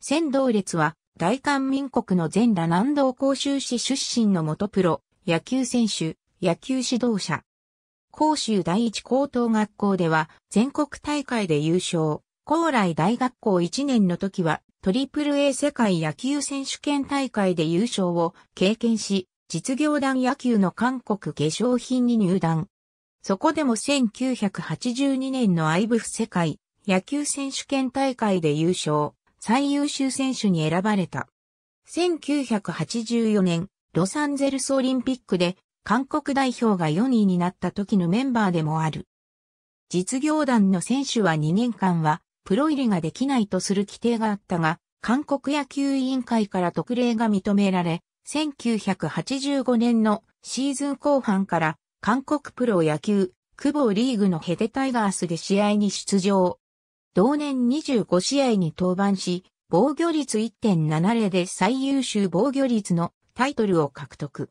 仙道列は、大韓民国の全羅南道甲州市出身の元プロ、野球選手、野球指導者。甲州第一高等学校では、全国大会で優勝。高来大学校1年の時は、トリプル A 世界野球選手権大会で優勝を経験し、実業団野球の韓国化粧品に入団。そこでも1982年のアイブフ世界野球選手権大会で優勝。最優秀選手に選ばれた。1984年、ロサンゼルスオリンピックで韓国代表が4位になった時のメンバーでもある。実業団の選手は2年間はプロ入りができないとする規定があったが、韓国野球委員会から特例が認められ、1985年のシーズン後半から韓国プロ野球、久保リーグのヘテタイガースで試合に出場。同年25試合に登板し、防御率1.70で最優秀防御率のタイトルを獲得。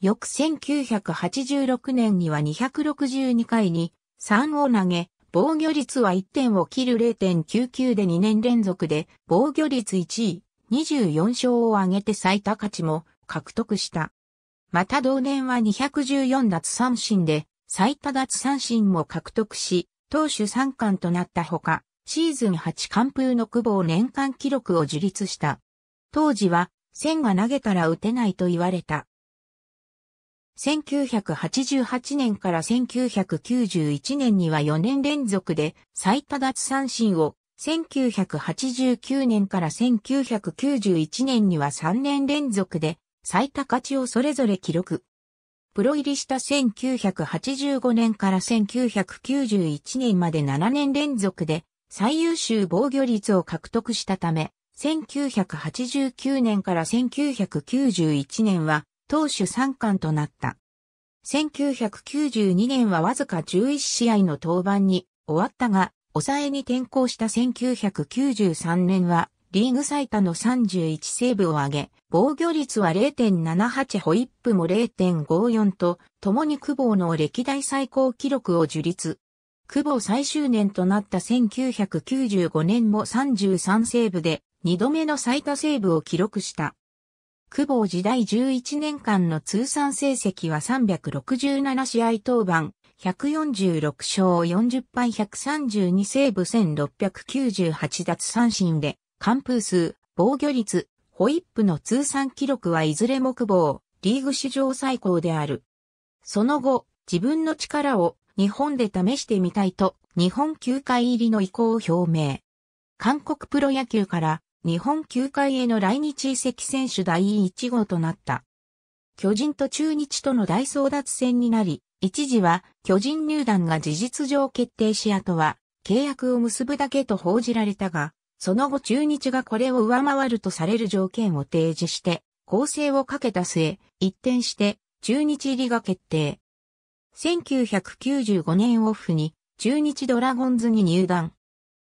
翌1986年には262回に3を投げ、防御率は1点を切る0.99で2年連続で防御率1位、24勝を挙げて最多勝値も獲得した。また同年は214奪三振で最多奪三振も獲得し、投手3冠となったほか、シーズン8完封の久保を年間記録を樹立した。当時は、千が投げたら打てないと言われた。1988年から1991年には4年連続で最多奪三振を、1989年から1991年には3年連続で最多勝ちをそれぞれ記録。プロ入りした1985年から1991年まで7年連続で最優秀防御率を獲得したため、1989年から1991年は投手三冠となった。1992年はわずか11試合の登板に終わったが、抑えに転向した1993年はリーグ最多の31セーブを挙げ、防御率は0.78ホイップも0.54と、共に久保の歴代最高記録を樹立。久保最終年となった1995年も33セーブで2度目の最多セーブを記録した。久保時代11年間の通算成績は367試合当番、146勝40敗132セーブ1698奪三振で、完封数、防御率、ホイップの通算記録はいずれも久保、リーグ史上最高である。その後、自分の力を日本で試してみたいと日本球界入りの意向を表明。韓国プロ野球から日本球界への来日移籍選手第1号となった。巨人と中日との大争奪戦になり、一時は巨人入団が事実上決定し後は契約を結ぶだけと報じられたが、その後中日がこれを上回るとされる条件を提示して、構成をかけた末、一転して中日入りが決定。1995年オフに中日ドラゴンズに入団。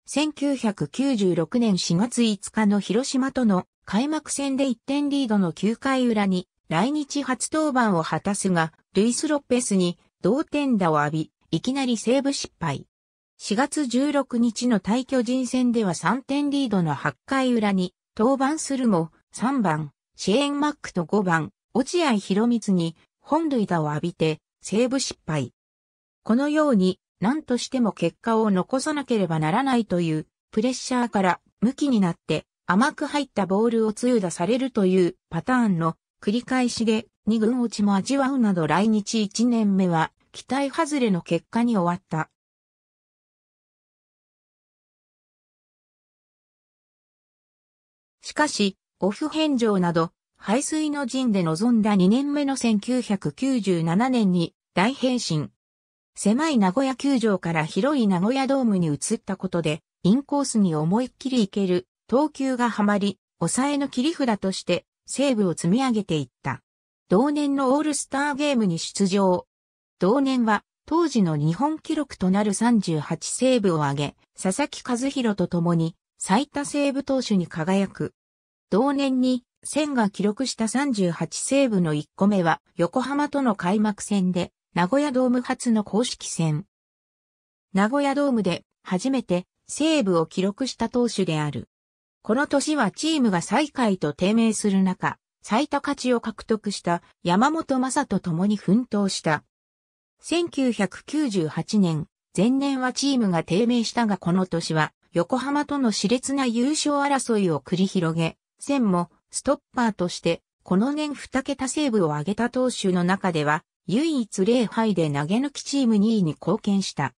1996年4月5日の広島との開幕戦で1点リードの9回裏に来日初登板を果たすが、ルイス・ロッペスに同点打を浴び、いきなりセーブ失敗。4月16日の対巨人戦では3点リードの8回裏に登板するも3番、シェーン・マックと5番、落合博光に本塁打を浴びてセーブ失敗。このように、何としても結果を残さなければならないというプレッシャーから向きになって甘く入ったボールを通打されるというパターンの繰り返しで2軍落ちも味わうなど来日1年目は期待外れの結果に終わった。しかし、オフ返上など排水の陣で臨んだ2年目の1997年に大変身。狭い名古屋球場から広い名古屋ドームに移ったことで、インコースに思いっきり行ける、投球がはまり、抑えの切り札として、セーブを積み上げていった。同年のオールスターゲームに出場。同年は、当時の日本記録となる38セーブを挙げ、佐々木和弘と共に、最多セーブ投手に輝く。同年に、千が記録した38セーブの1個目は横浜との開幕戦で名古屋ドーム初の公式戦。名古屋ドームで初めてセーブを記録した投手である。この年はチームが最下位と低迷する中、最多勝ちを獲得した山本正と共に奮闘した。1998年、前年はチームが低迷したがこの年は横浜との熾烈な優勝争いを繰り広げ、戦もストッパーとして、この年2桁セーブを挙げた投手の中では、唯一0敗で投げ抜きチーム2位に貢献した。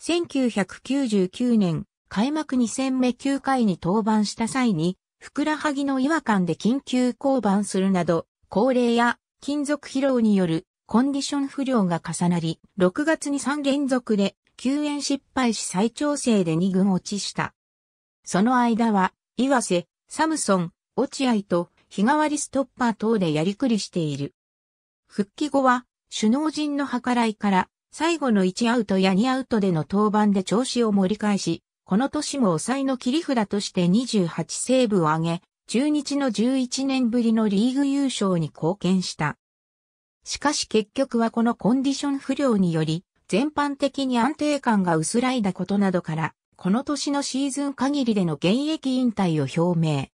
1999年、開幕2戦目9回に登板した際に、ふくらはぎの違和感で緊急降板するなど、高齢や金属疲労によるコンディション不良が重なり、6月に3連続で救援失敗し再調整で2軍落ちした。その間は、岩瀬、サムソン、落合と日替わりストッパー等でやりくりしている。復帰後は、首脳陣の計らいから、最後の1アウトや2アウトでの登板で調子を盛り返し、この年も抑えの切り札として28セーブを挙げ、中日の11年ぶりのリーグ優勝に貢献した。しかし結局はこのコンディション不良により、全般的に安定感が薄らいだことなどから、この年のシーズン限りでの現役引退を表明。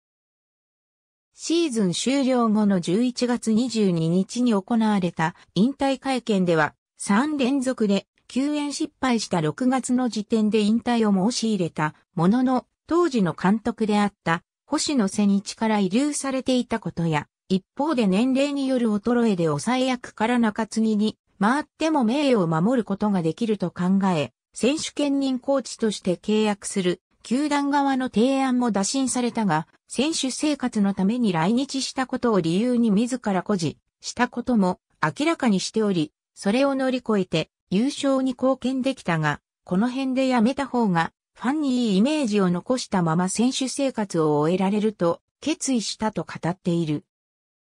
シーズン終了後の11月22日に行われた引退会見では3連続で救援失敗した6月の時点で引退を申し入れたものの当時の監督であった星野瀬日から遺留されていたことや一方で年齢による衰えで抑え役から中継ぎに回っても名誉を守ることができると考え選手兼任コーチとして契約する球団側の提案も打診されたが、選手生活のために来日したことを理由に自ら誇示したことも明らかにしており、それを乗り越えて優勝に貢献できたが、この辺でやめた方がファンにいいイメージを残したまま選手生活を終えられると決意したと語っている。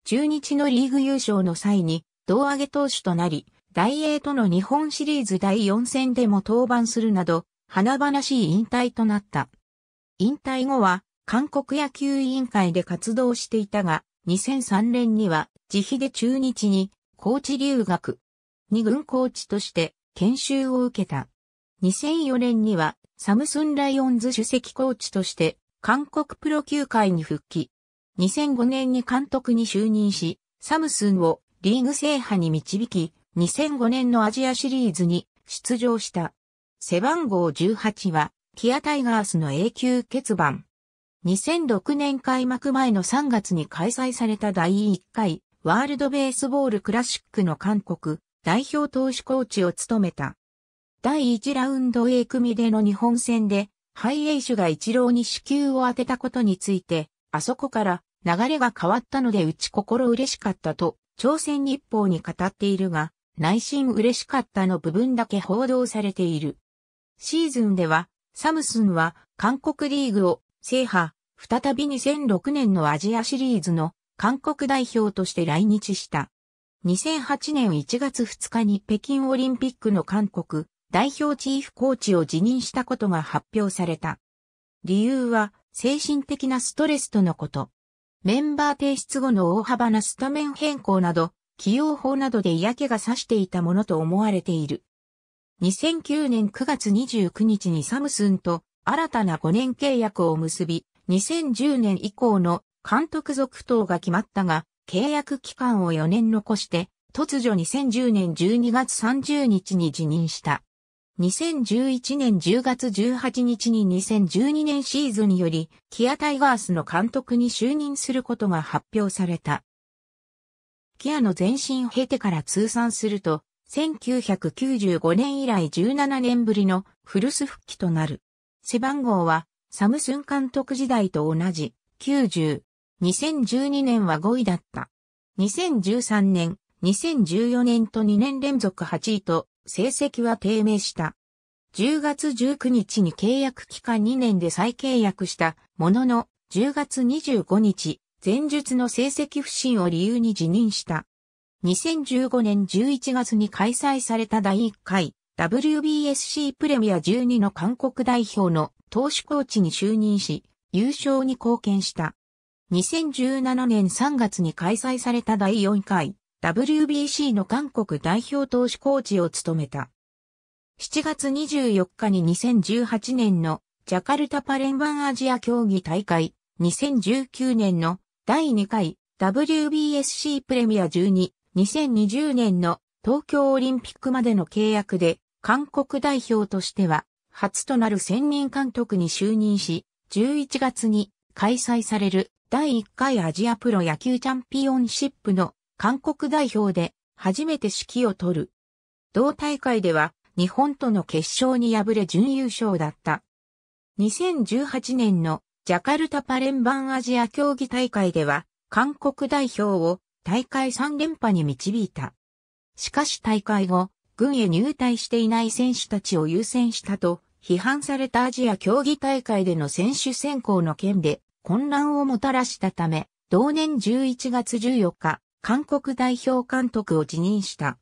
中日のリーグ優勝の際に胴上げ投手となり、大英との日本シリーズ第4戦でも登板するなど、華々しい引退となった。引退後は、韓国野球委員会で活動していたが、2003年には自費で中日に高知留学。二軍コーチとして研修を受けた。2004年にはサムスンライオンズ主席コーチとして韓国プロ球界に復帰。2005年に監督に就任し、サムスンをリーグ制覇に導き、2005年のアジアシリーズに出場した。背番号18は、キアタイガースの永久欠番。2006年開幕前の3月に開催された第1回ワールドベースボールクラシックの韓国代表投手コーチを務めた。第1ラウンド A 組での日本戦でハイエイシュが一郎に支給を当てたことについて、あそこから流れが変わったのでうち心嬉しかったと、朝鮮日報に語っているが、内心嬉しかったの部分だけ報道されている。シーズンでは、サムスンは韓国リーグを制覇、再び2006年のアジアシリーズの韓国代表として来日した。2008年1月2日に北京オリンピックの韓国代表チーフコーチを辞任したことが発表された。理由は精神的なストレスとのこと。メンバー提出後の大幅なスタメン変更など、起用法などで嫌気がさしていたものと思われている。2009年9月29日にサムスンと新たな5年契約を結び、2010年以降の監督続投が決まったが、契約期間を4年残して、突如2010年12月30日に辞任した。2011年10月18日に2012年シーズンより、キアタイガースの監督に就任することが発表された。キアの前進を経てから通算すると、1995年以来17年ぶりの古巣復帰となる。背番号はサムスン監督時代と同じ90。2012年は5位だった。2013年、2014年と2年連続8位と成績は低迷した。10月19日に契約期間2年で再契約したものの10月25日、前述の成績不振を理由に辞任した。2015年11月に開催された第1回 WBSC プレミア12の韓国代表の投手コーチに就任し、優勝に貢献した。2017年3月に開催された第4回 WBC の韓国代表投手コーチを務めた。7月24日に2018年のジャカルタパレンバンアジア競技大会2019年の第2回 WBSC プレミア12 2020年の東京オリンピックまでの契約で、韓国代表としては、初となる専任監督に就任し、11月に開催される第1回アジアプロ野球チャンピオンシップの韓国代表で初めて指揮を取る。同大会では日本との決勝に敗れ準優勝だった。2018年のジャカルタパレンバンアジア競技大会では韓国代表を大会3連覇に導いた。しかし大会後、軍へ入隊していない選手たちを優先したと、批判されたアジア競技大会での選手選考の件で混乱をもたらしたため、同年11月14日、韓国代表監督を辞任した。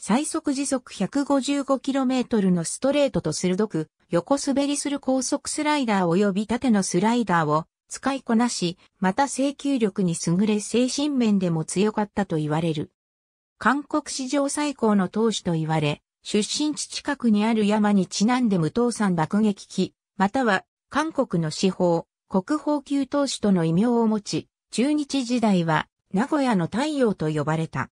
最速時速 155km のストレートと鋭く横滑りする高速スライダー及び縦のスライダーを使いこなし、また請求力に優れ精神面でも強かったと言われる。韓国史上最高の投手と言われ、出身地近くにある山にちなんで無党産爆撃機、または韓国の司法、国宝級投手との異名を持ち、中日時代は名古屋の太陽と呼ばれた。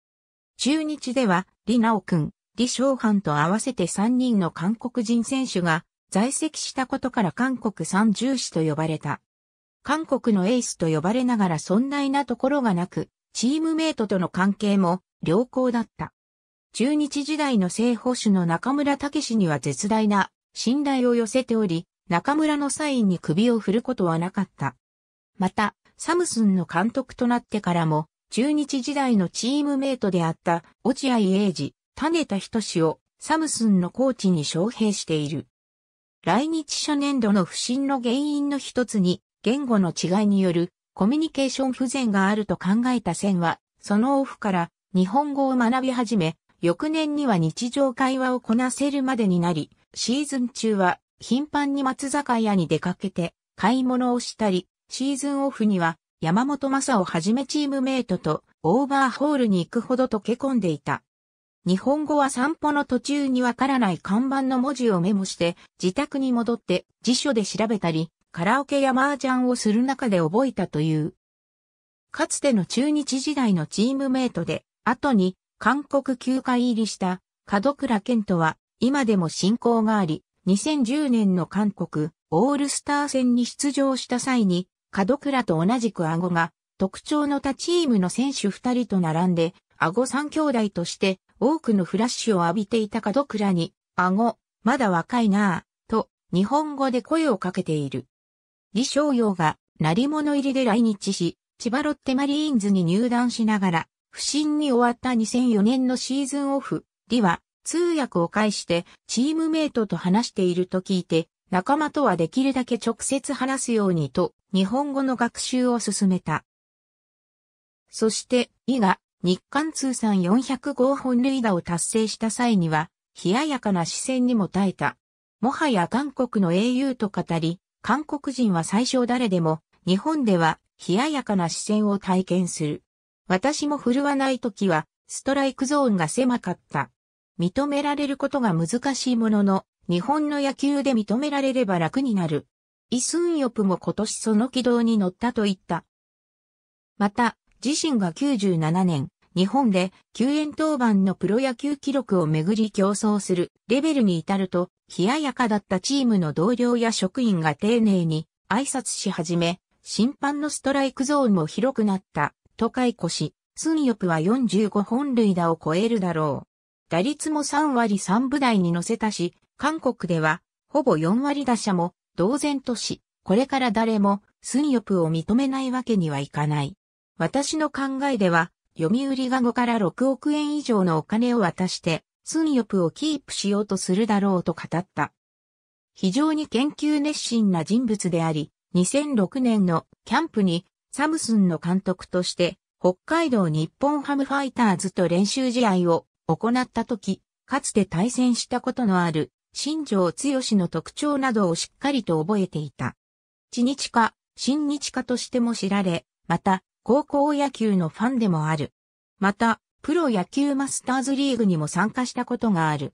中日では、李直君、李承藩と合わせて3人の韓国人選手が在籍したことから韓国三重士と呼ばれた。韓国のエースと呼ばれながら存在なところがなく、チームメイトとの関係も良好だった。中日時代の正捕手の中村武には絶大な信頼を寄せており、中村のサインに首を振ることはなかった。また、サムスンの監督となってからも、中日時代のチームメイトであった落合英二、種田仁をサムスンのコーチに招聘している。来日初年度の不振の原因の一つに、言語の違いによるコミュニケーション不全があると考えた線は、そのオフから日本語を学び始め、翌年には日常会話をこなせるまでになり、シーズン中は頻繁に松坂屋に出かけて買い物をしたり、シーズンオフには山本正をはじめチームメイトとオーバーホールに行くほど溶け込んでいた。日本語は散歩の途中にわからない看板の文字をメモして自宅に戻って辞書で調べたり、カラオケや麻雀をする中で覚えたという。かつての中日時代のチームメイトで、後に韓国球界入りした門倉健とは今でも親交があり、2010年の韓国オールスター戦に出場した際に、門倉と同じく顎が特徴の他チームの選手2人と並んで、顎3兄弟として多くのフラッシュを浴びていた門倉に、顎、まだ若いなぁ、と日本語で声をかけている。李昌陽が成り物入りで来日し、千葉ロッテマリーンズに入団しながら、不審に終わった2004年のシーズンオフ、李は通訳を介してチームメイトと話していると聞いて、仲間とはできるだけ直接話すようにと、日本語の学習を進めた。そして、李が日韓通算400号本塁打を達成した際には、冷ややかな視線にも耐えた。もはや韓国の英雄と語り、韓国人は最初誰でも、日本では冷ややかな視線を体験する。私も振るわない時は、ストライクゾーンが狭かった。認められることが難しいものの、日本の野球で認められれば楽になる。イスンヨプも今年その軌道に乗ったと言った。また、自身が97年、日本で救援当番のプロ野球記録をめぐり競争するレベルに至ると、冷ややかだったチームの同僚や職員が丁寧に挨拶し始め、審判のストライクゾーンも広くなった、と解雇し、スンヨプは45本塁打を超えるだろう。打率も3割3部台に乗せたし、韓国では、ほぼ4割打者も、同然とし、これから誰も、スンヨプを認めないわけにはいかない。私の考えでは、読売が5から6億円以上のお金を渡して、スンヨプをキープしようとするだろうと語った。非常に研究熱心な人物であり、2006年のキャンプにサムスンの監督として北海道日本ハムファイターズと練習試合を行った時、かつて対戦したことのある新庄剛の特徴などをしっかりと覚えていた。地日化、新日化としても知られ、また高校野球のファンでもある。また、プロ野球マスターズリーグにも参加したことがある。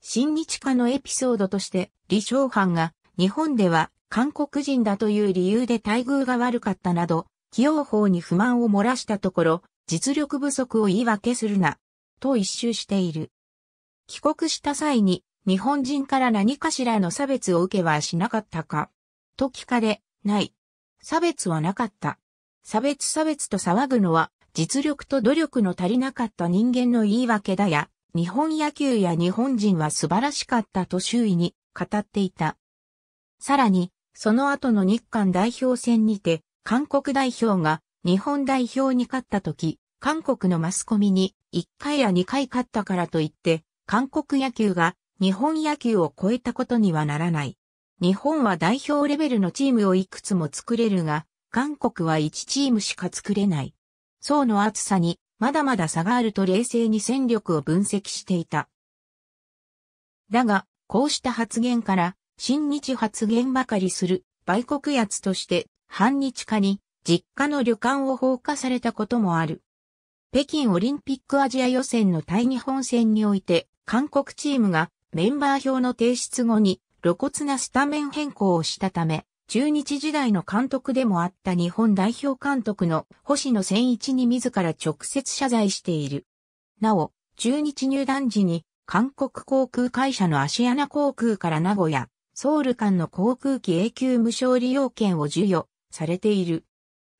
新日課のエピソードとして、李承藩が日本では韓国人だという理由で待遇が悪かったなど、起用法に不満を漏らしたところ、実力不足を言い訳するな、と一周している。帰国した際に、日本人から何かしらの差別を受けはしなかったか、と聞かれ、ない。差別はなかった。差別差別と騒ぐのは、実力と努力の足りなかった人間の言い訳だや、日本野球や日本人は素晴らしかったと周囲に語っていた。さらに、その後の日韓代表戦にて、韓国代表が日本代表に勝った時、韓国のマスコミに1回や2回勝ったからといって、韓国野球が日本野球を超えたことにはならない。日本は代表レベルのチームをいくつも作れるが、韓国は1チームしか作れない。層の厚さにまだまだ差があると冷静に戦力を分析していた。だが、こうした発言から、新日発言ばかりする、売国奴として、反日化に、実家の旅館を放火されたこともある。北京オリンピックアジア予選の対日本戦において、韓国チームがメンバー表の提出後に露骨なスタメン変更をしたため、中日時代の監督でもあった日本代表監督の星野千一に自ら直接謝罪している。なお、中日入団時に韓国航空会社のアシアナ航空から名古屋、ソウル間の航空機永久無償利用権を授与されている。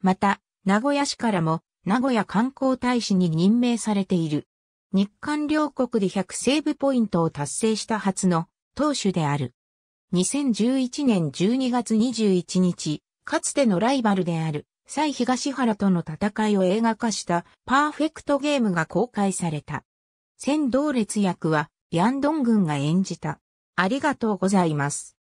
また、名古屋市からも名古屋観光大使に任命されている。日韓両国で100セーブポイントを達成した初の投手である。2011年12月21日、かつてのライバルである、蔡東原との戦いを映画化したパーフェクトゲームが公開された。千導列役は、ヤンドン軍が演じた。ありがとうございます。